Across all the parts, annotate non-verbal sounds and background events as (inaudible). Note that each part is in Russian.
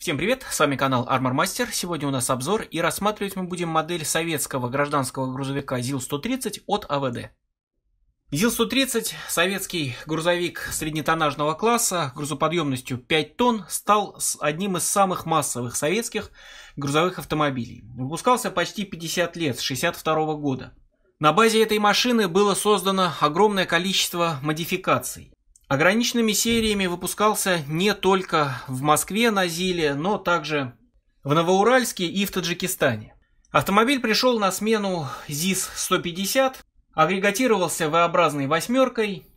Всем привет, с вами канал Armor Master. Сегодня у нас обзор и рассматривать мы будем модель советского гражданского грузовика ЗИЛ-130 от АВД. ЗИЛ-130, советский грузовик среднетоннажного класса, грузоподъемностью 5 тонн, стал одним из самых массовых советских грузовых автомобилей. Выпускался почти 50 лет, с 62 -го года. На базе этой машины было создано огромное количество модификаций. Ограниченными сериями выпускался не только в Москве на Зиле, но также в Новоуральске и в Таджикистане. Автомобиль пришел на смену ЗИС-150, агрегатировался V-образной восьмеркой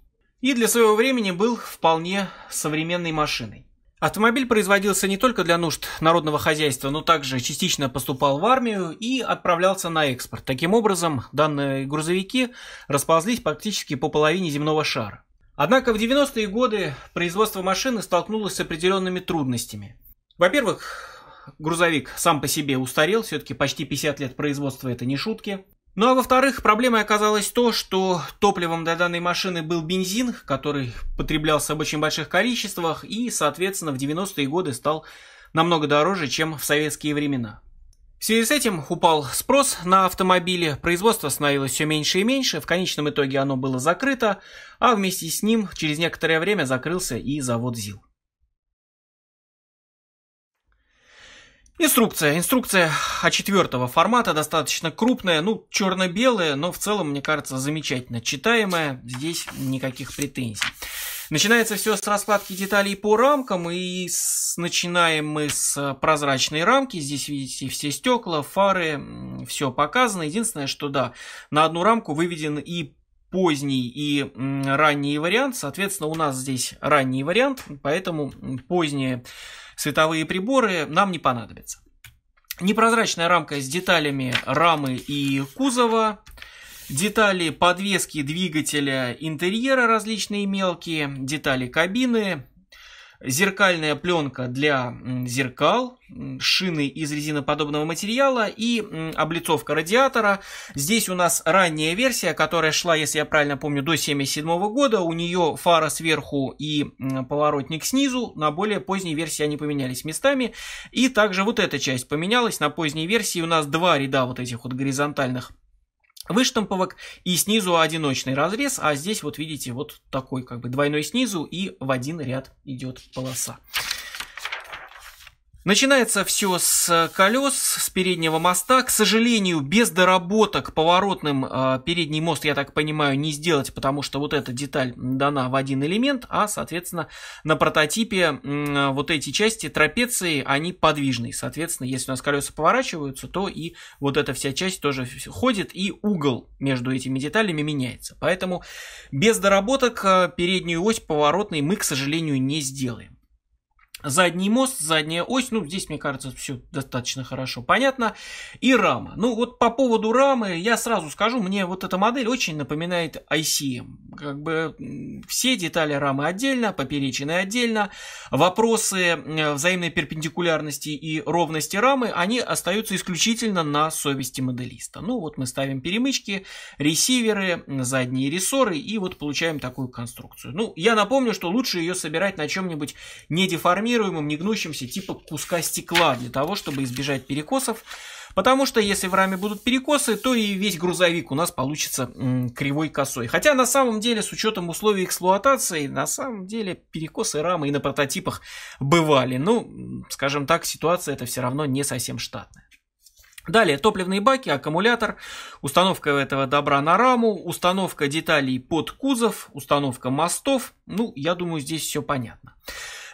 и для своего времени был вполне современной машиной. Автомобиль производился не только для нужд народного хозяйства, но также частично поступал в армию и отправлялся на экспорт. Таким образом, данные грузовики расползлись практически по половине земного шара. Однако в 90-е годы производство машины столкнулось с определенными трудностями. Во-первых, грузовик сам по себе устарел, все-таки почти 50 лет производства это не шутки. Ну а во-вторых, проблемой оказалось то, что топливом для данной машины был бензин, который потреблялся в очень больших количествах и, соответственно, в 90-е годы стал намного дороже, чем в советские времена. В связи с этим упал спрос на автомобили, производство становилось все меньше и меньше, в конечном итоге оно было закрыто, а вместе с ним через некоторое время закрылся и завод ЗИЛ. Инструкция. Инструкция А4 формата, достаточно крупная, ну, черно-белая, но в целом, мне кажется, замечательно читаемая, здесь никаких претензий. Начинается все с раскладки деталей по рамкам, и с, начинаем мы с э, прозрачной рамки. Здесь видите все стекла, фары, все показано. Единственное, что да, на одну рамку выведен и поздний и ранний вариант. Соответственно, у нас здесь ранний вариант, поэтому поздние световые приборы нам не понадобятся. Непрозрачная рамка с деталями рамы и кузова. Детали подвески двигателя интерьера различные мелкие, детали кабины, зеркальная пленка для зеркал, шины из резиноподобного материала и облицовка радиатора. Здесь у нас ранняя версия, которая шла, если я правильно помню, до 1977 года. У нее фара сверху и поворотник снизу. На более поздней версии они поменялись местами. И также вот эта часть поменялась. На поздней версии у нас два ряда вот этих вот горизонтальных выштамповок и снизу одиночный разрез, а здесь вот видите вот такой как бы двойной снизу и в один ряд идет полоса. Начинается все с э, колес, с переднего моста. К сожалению, без доработок поворотным э, передний мост, я так понимаю, не сделать, потому что вот эта деталь дана в один элемент, а, соответственно, на прототипе э, вот эти части трапеции, они подвижные. Соответственно, если у нас колеса поворачиваются, то и вот эта вся часть тоже ходит, и угол между этими деталями меняется. Поэтому без доработок э, переднюю ось поворотной мы, к сожалению, не сделаем. Задний мост, задняя ось, ну здесь, мне кажется, все достаточно хорошо понятно. И рама. Ну вот по поводу рамы я сразу скажу, мне вот эта модель очень напоминает ICM. Как бы все детали рамы отдельно, поперечины отдельно. Вопросы э, взаимной перпендикулярности и ровности рамы, они остаются исключительно на совести моделиста. Ну вот мы ставим перемычки, ресиверы, задние рессоры и вот получаем такую конструкцию. Ну я напомню, что лучше ее собирать на чем-нибудь не деформированном деформируемым, негнущимся типа куска стекла для того, чтобы избежать перекосов. Потому что если в раме будут перекосы, то и весь грузовик у нас получится м, кривой косой. Хотя на самом деле, с учетом условий эксплуатации, на самом деле перекосы рамы и на прототипах бывали. Ну, скажем так, ситуация это все равно не совсем штатная. Далее топливные баки, аккумулятор, установка этого добра на раму, установка деталей под кузов, установка мостов. Ну, я думаю, здесь все понятно.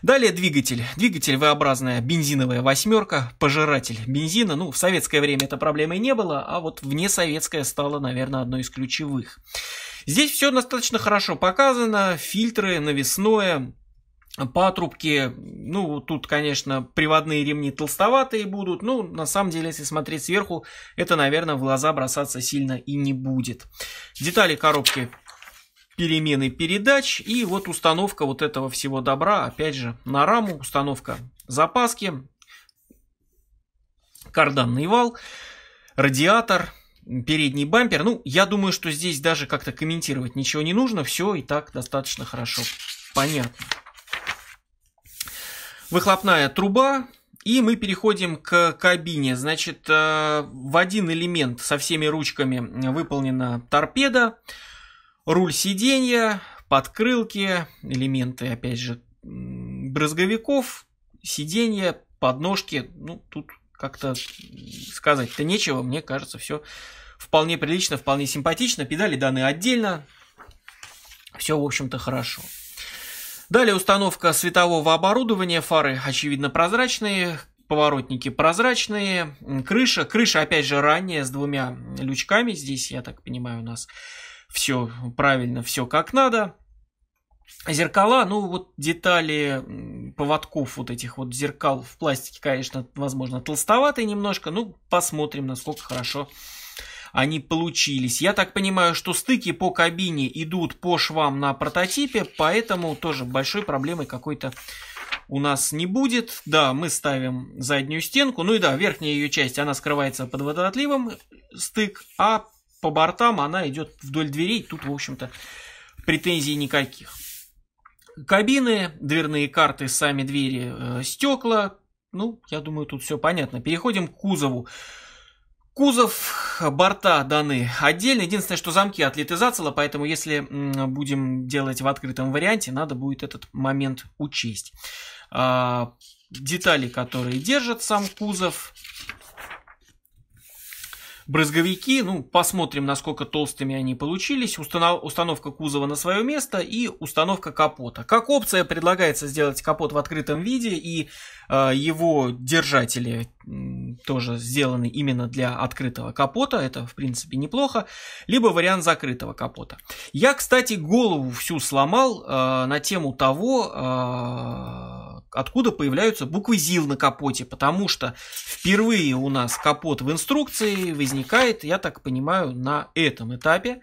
Далее двигатель. Двигатель V-образная бензиновая восьмерка, пожиратель бензина. Ну, в советское время это проблемой не было, а вот вне советское стало, наверное, одной из ключевых. Здесь все достаточно хорошо показано. Фильтры, навесное, патрубки, ну, тут, конечно, приводные ремни толстоватые будут, ну, на самом деле, если смотреть сверху, это, наверное, в глаза бросаться сильно и не будет. Детали коробки перемены передач и вот установка вот этого всего добра, опять же, на раму, установка запаски, карданный вал, радиатор, передний бампер. Ну, я думаю, что здесь даже как-то комментировать ничего не нужно, все и так достаточно хорошо понятно. Выхлопная труба, и мы переходим к кабине. Значит, э, в один элемент со всеми ручками выполнена торпеда руль сиденья, подкрылки, элементы, опять же, брызговиков, сиденья, подножки. Ну, тут как-то сказать-то нечего. Мне кажется, все вполне прилично, вполне симпатично. Педали даны отдельно. Все, в общем-то, хорошо. Далее установка светового оборудования, фары, очевидно, прозрачные, поворотники прозрачные, крыша, крыша опять же ранняя с двумя лючками, здесь, я так понимаю, у нас все правильно, все как надо. Зеркала, ну вот детали поводков вот этих вот зеркал в пластике, конечно, возможно, толстоватые немножко. Ну, посмотрим, насколько хорошо они получились. Я так понимаю, что стыки по кабине идут по швам на прототипе, поэтому тоже большой проблемы какой-то у нас не будет. Да, мы ставим заднюю стенку. Ну и да, верхняя ее часть, она скрывается под водоотливом стык, а по бортам, она идет вдоль дверей, тут, в общем-то, претензий никаких. Кабины, дверные карты, сами двери, э, стекла. Ну, я думаю, тут все понятно. Переходим к кузову. Кузов, борта даны отдельно. Единственное, что замки отлиты зацела, поэтому если будем делать в открытом варианте, надо будет этот момент учесть. А, детали, которые держат сам кузов, брызговики. Ну, посмотрим, насколько толстыми они получились. Установ установка кузова на свое место и установка капота. Как опция предлагается сделать капот в открытом виде и э, его держатели тоже сделаны именно для открытого капота, это в принципе неплохо, либо вариант закрытого капота. Я, кстати, голову всю сломал э, на тему того, э, откуда появляются буквы ЗИЛ на капоте, потому что впервые у нас капот в инструкции возникает, я так понимаю, на этом этапе.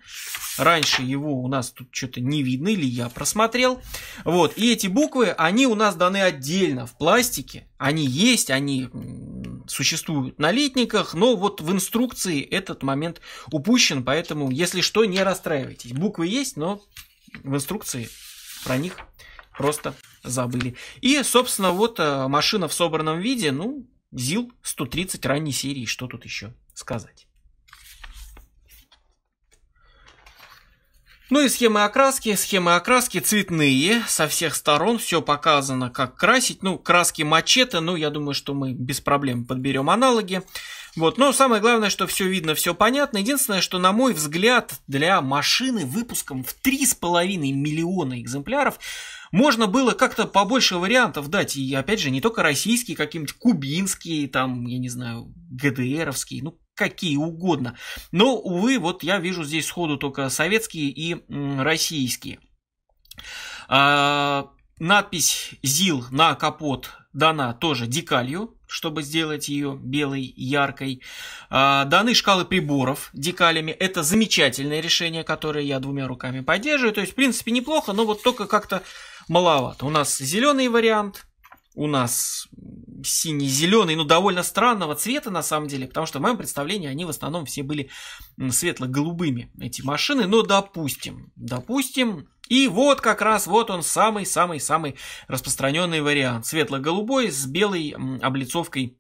Раньше его у нас тут что-то не видно, или я просмотрел. Вот, и эти буквы, они у нас даны отдельно в пластике, они есть, они существуют на летниках, но вот в инструкции этот момент упущен, поэтому, если что, не расстраивайтесь. Буквы есть, но в инструкции про них просто забыли. И, собственно, вот э, машина в собранном виде, ну, ЗИЛ 130 ранней серии, что тут еще сказать. Ну и схемы окраски. Схемы окраски цветные, со всех сторон все показано, как красить. Ну, краски мачете, ну, я думаю, что мы без проблем подберем аналоги. Вот, но самое главное, что все видно, все понятно. Единственное, что, на мой взгляд, для машины выпуском в 3,5 миллиона экземпляров можно было как-то побольше вариантов дать, и опять же, не только российские, какие-нибудь кубинские, там, я не знаю, ГДРовские, ну, какие угодно. Но, увы, вот я вижу здесь сходу только советские и российские. А, надпись ЗИЛ на капот дана тоже декалью, чтобы сделать ее белой, яркой. А, даны шкалы приборов декалями. Это замечательное решение, которое я двумя руками поддерживаю. То есть, в принципе, неплохо, но вот только как-то маловато. У нас зеленый вариант, у нас синий-зеленый, но ну, довольно странного цвета на самом деле, потому что в моем представлении они в основном все были светло-голубыми, эти машины, но допустим, допустим, и вот как раз вот он самый-самый-самый распространенный вариант, светло-голубой с белой облицовкой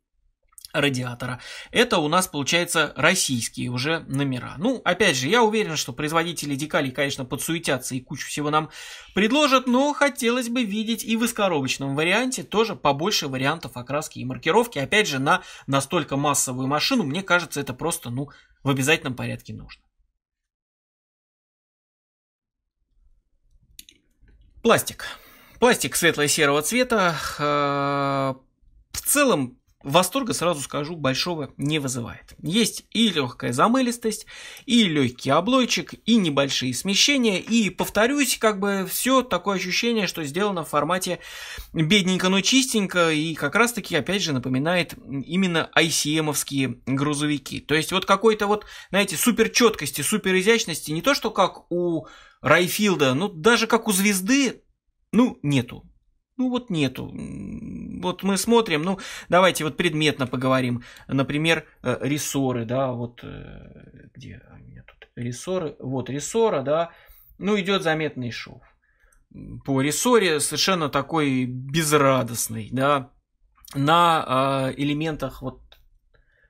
радиатора. Это у нас, получается, российские уже номера. Ну, опять же, я уверен, что производители декалей, конечно, подсуетятся и кучу всего нам предложат, но хотелось бы видеть и в искоробочном варианте тоже побольше вариантов окраски и маркировки. Опять же, на настолько массовую машину, мне кажется, это просто, ну, в обязательном порядке нужно. Пластик. Пластик светло-серого цвета. Э, в целом Восторга, сразу скажу, большого не вызывает. Есть и легкая замылистость, и легкий облойчик, и небольшие смещения, и, повторюсь, как бы все такое ощущение, что сделано в формате бедненько, но чистенько, и как раз-таки, опять же, напоминает именно icm грузовики. То есть вот какой-то вот, знаете, супер четкости, супер изящности, не то что как у Райфилда, ну даже как у звезды, ну нету. Ну вот нету вот мы смотрим, ну, давайте вот предметно поговорим. Например, э, рессоры, да, вот э, где у меня тут рессоры, вот рессора, да, ну, идет заметный шов. По рессоре совершенно такой безрадостный, да, на а, элементах вот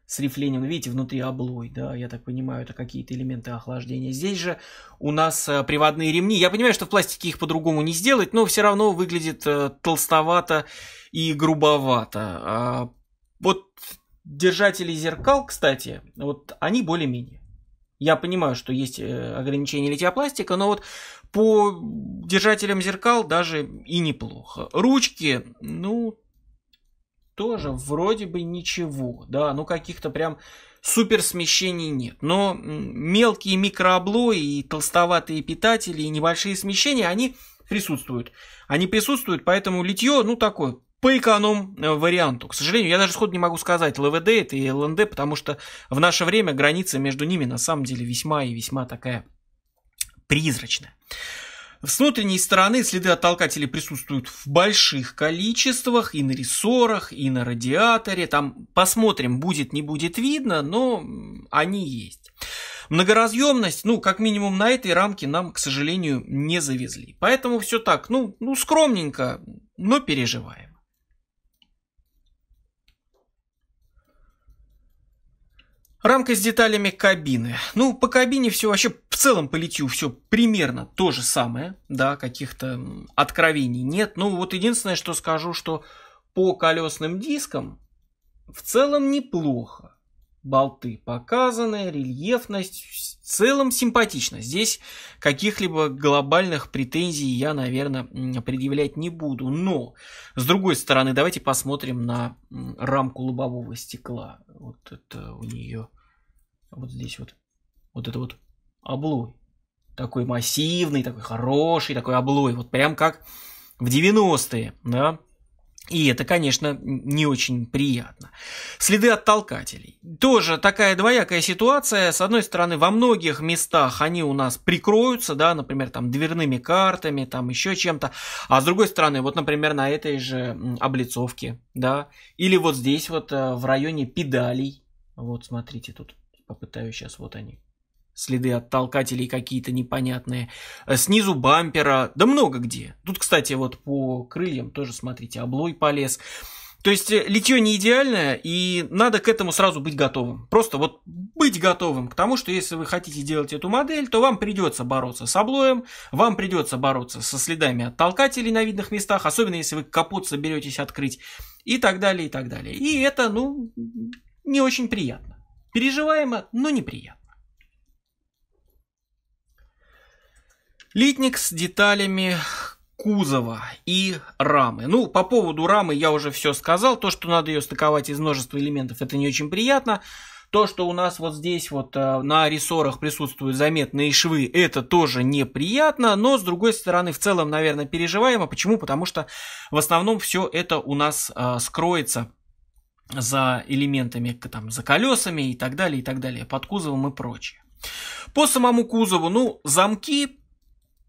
с рифлением. Ну, видите, внутри облой, да, я так понимаю, это какие-то элементы охлаждения. Здесь же у нас э, приводные ремни. Я понимаю, что в пластике их по-другому не сделать, но все равно выглядит э, толстовато и грубовато. А, вот держатели зеркал, кстати, вот они более-менее. Я понимаю, что есть э, ограничения литиопластика, но вот по держателям зеркал даже и неплохо. Ручки, ну, тоже вроде бы ничего, да, ну каких-то прям супер смещений нет. Но мелкие микрооблои и толстоватые питатели и небольшие смещения, они присутствуют. Они присутствуют, поэтому литье, ну такое, по эконом э, варианту. К сожалению, я даже сходу не могу сказать, ЛВД это и ЛНД, потому что в наше время граница между ними на самом деле весьма и весьма такая призрачная. С внутренней стороны следы от толкателей присутствуют в больших количествах, и на рессорах, и на радиаторе. Там посмотрим, будет, не будет видно, но они есть. Многоразъемность, ну, как минимум на этой рамке нам, к сожалению, не завезли. Поэтому все так, ну, ну скромненько, но переживаем. Рамка с деталями кабины. Ну, по кабине все вообще в целом по литью все примерно то же самое, да, каких-то откровений нет. Ну, вот единственное, что скажу, что по колесным дискам в целом неплохо. Болты показаны, рельефность в целом симпатично. Здесь каких-либо глобальных претензий я, наверное, предъявлять не буду. Но, с другой стороны, давайте посмотрим на рамку лобового стекла. Вот это у нее вот здесь вот, вот это вот облой. Такой массивный, такой хороший, такой облой. Вот прям как в 90-е, да. И это, конечно, не очень приятно. Следы от толкателей. Тоже такая двоякая ситуация. С одной стороны, во многих местах они у нас прикроются, да, например, там дверными картами, там еще чем-то. А с другой стороны, вот, например, на этой же облицовке, да, или вот здесь вот э, в районе педалей. Вот, смотрите, тут Попытаюсь сейчас, вот они. Следы от толкателей какие-то непонятные. Э, снизу бампера, да много где. Тут, кстати, вот по крыльям тоже, смотрите, облой полез. То есть э, литье не идеальное, и надо к этому сразу быть готовым. Просто вот быть готовым к тому, что если вы хотите делать эту модель, то вам придется бороться с облоем, вам придется бороться со следами от толкателей на видных местах, особенно если вы капот соберетесь открыть и так далее, и так далее. И это, ну, не очень приятно. Переживаемо, но неприятно. Литник с деталями кузова и рамы. Ну, по поводу рамы я уже все сказал. То, что надо ее стыковать из множества элементов, это не очень приятно. То, что у нас вот здесь вот э, на рессорах присутствуют заметные швы, это тоже неприятно, но с другой стороны в целом, наверное, переживаемо. Почему? Потому что в основном все это у нас э, скроется за элементами, там, за колесами и так далее, и так далее, под кузовом и прочее. По самому кузову, ну, замки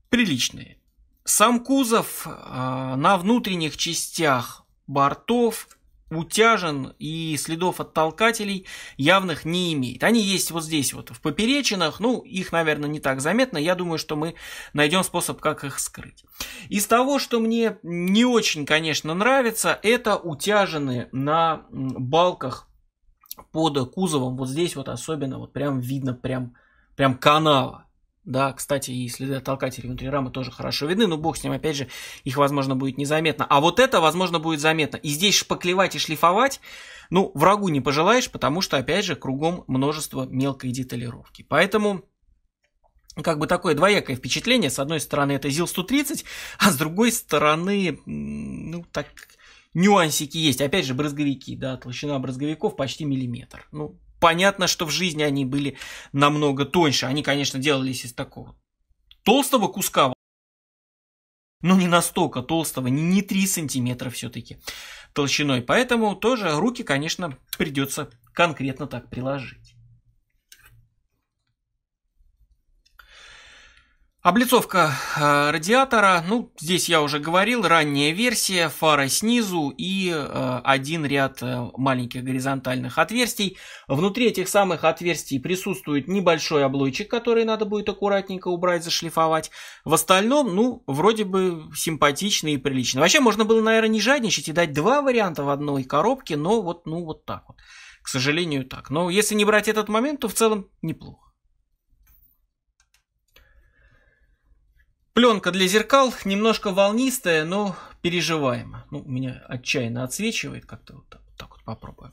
приличные. Сам кузов э, на внутренних частях бортов утяжен и следов от толкателей явных не имеет. Они есть вот здесь вот в поперечинах, ну их, наверное, не так заметно, я думаю, что мы найдем способ, как их скрыть. Из того, что мне не очень, конечно, нравится, это утяжены на балках под кузовом, вот здесь вот особенно, вот прям видно прям, прям канала да, кстати, и следы толкателей внутри рамы тоже хорошо видны, но бог с ним, опять же, их, возможно, будет незаметно. А вот это, возможно, будет заметно. И здесь шпаклевать и шлифовать, ну, врагу не пожелаешь, потому что, опять же, кругом множество мелкой деталировки. Поэтому как бы такое двоякое впечатление. С одной стороны, это ЗИЛ-130, (laughs) а с другой стороны, ну, так, нюансики есть. Опять же, брызговики, да, толщина брызговиков почти миллиметр. Ну, понятно, что в жизни они были намного тоньше. Они, конечно, делались из такого толстого куска, но не настолько толстого, не 3 сантиметра все-таки толщиной. Поэтому тоже руки, конечно, придется конкретно так приложить. Облицовка э, радиатора, ну, здесь я уже говорил, ранняя версия, фара снизу и э, один ряд э, маленьких горизонтальных отверстий. Внутри этих самых отверстий присутствует небольшой облойчик, который надо будет аккуратненько убрать, зашлифовать. В остальном, ну, вроде бы симпатично и прилично. Вообще, можно было, наверное, не жадничать и дать два варианта в одной коробке, но вот, ну, вот так вот. К сожалению, так. Но если не брать этот момент, то в целом неплохо. Пленка для зеркал немножко волнистая, но переживаема. Ну, меня отчаянно отсвечивает как-то вот так, вот так вот попробую.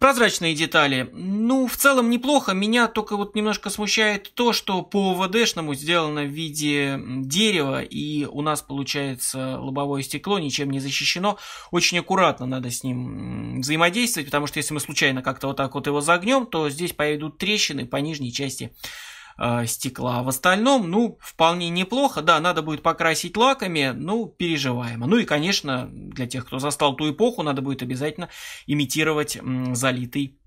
Прозрачные детали. Ну, в целом неплохо. Меня только вот немножко смущает то, что по ВДшному сделано в виде дерева, и у нас получается лобовое стекло ничем не защищено. Очень аккуратно надо с ним взаимодействовать, потому что если мы случайно как-то вот так вот его загнем, то здесь пойдут трещины по нижней части Э, стекла. В остальном, ну, вполне неплохо. Да, надо будет покрасить лаками, ну, переживаемо. Ну и, конечно, для тех, кто застал ту эпоху, надо будет обязательно имитировать залитый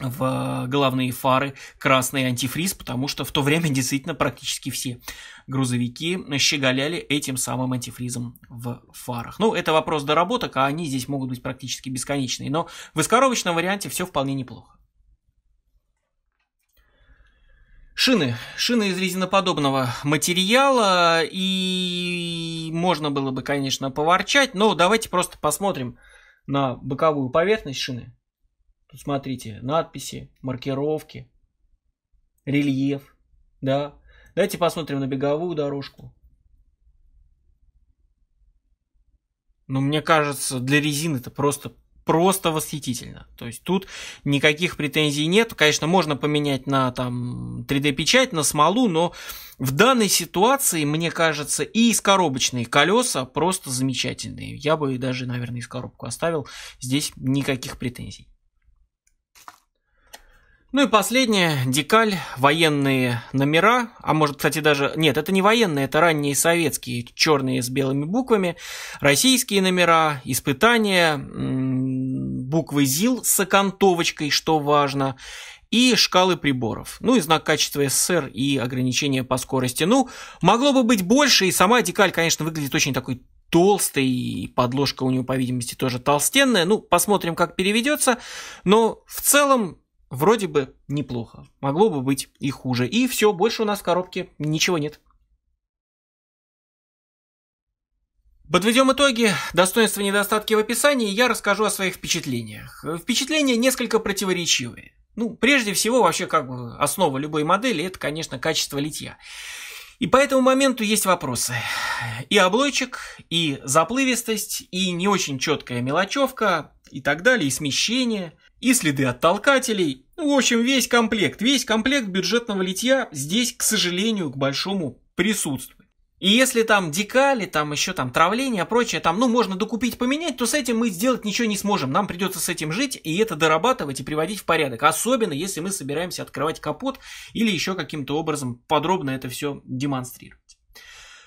в головные фары красный антифриз, потому что в то время действительно практически все грузовики щеголяли этим самым антифризом в фарах. Ну, это вопрос доработок, а они здесь могут быть практически бесконечные, но в искоровочном варианте все вполне неплохо. Шины. Шины из резиноподобного материала. И можно было бы, конечно, поворчать, но давайте просто посмотрим на боковую поверхность шины. Тут смотрите, надписи, маркировки, рельеф. Да. Давайте посмотрим на беговую дорожку. Ну, мне кажется, для резины это просто просто восхитительно. То есть тут никаких претензий нет. Конечно, можно поменять на там 3D-печать, на смолу, но в данной ситуации, мне кажется, и из коробочные колеса просто замечательные. Я бы даже, наверное, из коробку оставил. Здесь никаких претензий. Ну и последняя декаль, военные номера, а может, кстати, даже... Нет, это не военные, это ранние советские, черные с белыми буквами, российские номера, испытания, буквы ЗИЛ с окантовочкой, что важно, и шкалы приборов. Ну и знак качества СССР и ограничения по скорости. Ну, могло бы быть больше, и сама декаль, конечно, выглядит очень такой толстой, и подложка у него, по видимости, тоже толстенная. Ну, посмотрим, как переведется. Но в целом вроде бы неплохо. Могло бы быть и хуже. И все, больше у нас в коробке ничего нет. Подведем итоги, достоинства и недостатки в описании, я расскажу о своих впечатлениях. Впечатления несколько противоречивые. Ну, прежде всего, вообще как бы основа любой модели – это, конечно, качество литья. И по этому моменту есть вопросы. И облойчик, и заплывистость, и не очень четкая мелочевка, и так далее, и смещение, и следы от толкателей. Ну, в общем, весь комплект, весь комплект бюджетного литья здесь, к сожалению, к большому присутствует. И если там декали, там еще там травление, прочее, там, ну, можно докупить, поменять, то с этим мы сделать ничего не сможем. Нам придется с этим жить и это дорабатывать и приводить в порядок. Особенно, если мы собираемся открывать капот или еще каким-то образом подробно это все демонстрировать.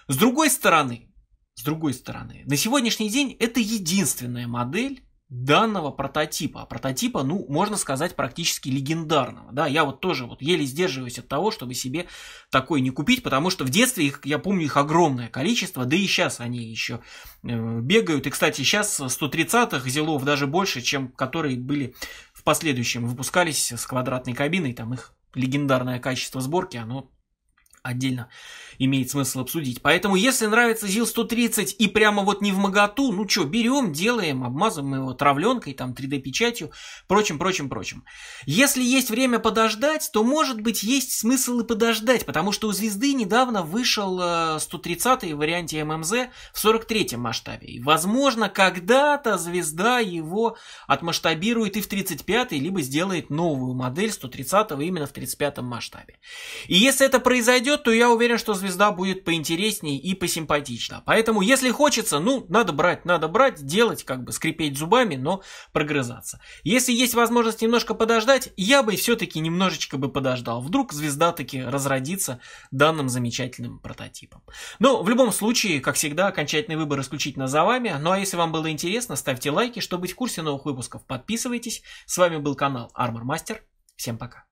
С другой стороны, с другой стороны, на сегодняшний день это единственная модель, данного прототипа. а Прототипа, ну, можно сказать, практически легендарного. Да, я вот тоже вот еле сдерживаюсь от того, чтобы себе такой не купить, потому что в детстве их, я помню, их огромное количество, да и сейчас они еще э, бегают. И, кстати, сейчас 130-х зелов даже больше, чем которые были в последующем. Выпускались с квадратной кабиной, там их легендарное качество сборки, оно отдельно имеет смысл обсудить. Поэтому, если нравится ЗИЛ-130 и прямо вот не в МАГАТУ, ну что, берем, делаем, обмазываем его травленкой, там, 3D-печатью, прочим, прочим, прочим. Если есть время подождать, то, может быть, есть смысл и подождать, потому что у «Звезды» недавно вышел 130-й э, в варианте ММЗ в 43-м масштабе. И, возможно, когда-то «Звезда» его отмасштабирует и в 35-й, либо сделает новую модель 130-го именно в 35-м масштабе. И если это произойдет, пойдет, то я уверен, что звезда будет поинтереснее и посимпатична. Поэтому, если хочется, ну, надо брать, надо брать, делать, как бы скрипеть зубами, но прогрызаться. Если есть возможность немножко подождать, я бы все-таки немножечко бы подождал. Вдруг звезда таки разродится данным замечательным прототипом. Но в любом случае, как всегда, окончательный выбор исключительно за вами. Ну а если вам было интересно, ставьте лайки, чтобы быть в курсе новых выпусков. Подписывайтесь. С вами был канал Armor Master. Всем пока.